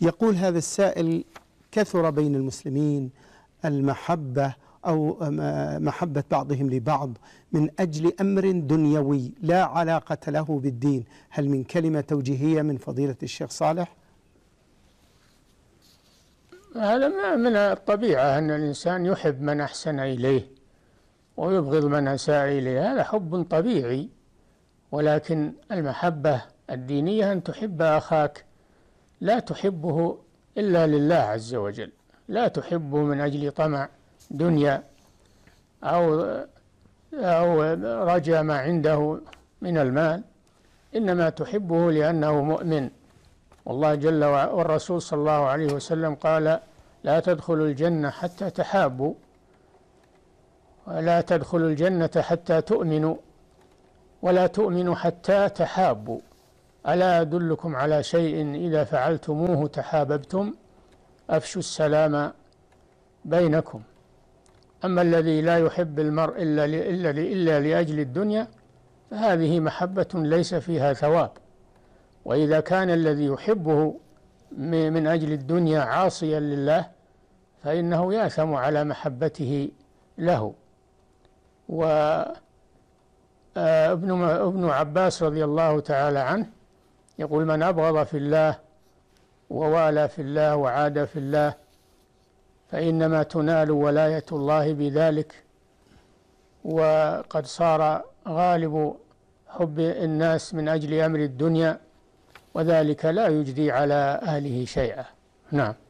يقول هذا السائل كثر بين المسلمين المحبة أو محبة بعضهم لبعض من أجل أمر دنيوي لا علاقة له بالدين هل من كلمة توجيهية من فضيلة الشيخ صالح؟ هذا من الطبيعة أن الإنسان يحب من أحسن إليه ويبغض من أساء إليه هذا حب طبيعي ولكن المحبة الدينية أن تحب أخاك لا تحبه إلا لله عز وجل لا تحبه من أجل طمع دنيا أو أو رجا ما عنده من المال إنما تحبه لأنه مؤمن والله جل وعلا والرسول صلى الله عليه وسلم قال لا تدخلوا الجنة حتى تحابوا ولا تدخلوا الجنة حتى تؤمنوا ولا تؤمنوا حتى تحابوا ألا أدلكم على شيء إذا فعلتموه تحاببتم أفشوا السلام بينكم أما الذي لا يحب المرء إلا إلا إلا لأجل الدنيا فهذه محبة ليس فيها ثواب وإذا كان الذي يحبه من أجل الدنيا عاصيا لله فإنه يأثم على محبته له وابن آه، ابن عباس رضي الله تعالى عنه يقول من أبغض في الله ووالى في الله وعاد في الله فإنما تنال ولاية الله بذلك وقد صار غالب حب الناس من أجل أمر الدنيا وذلك لا يجدي على أهله شيئا نعم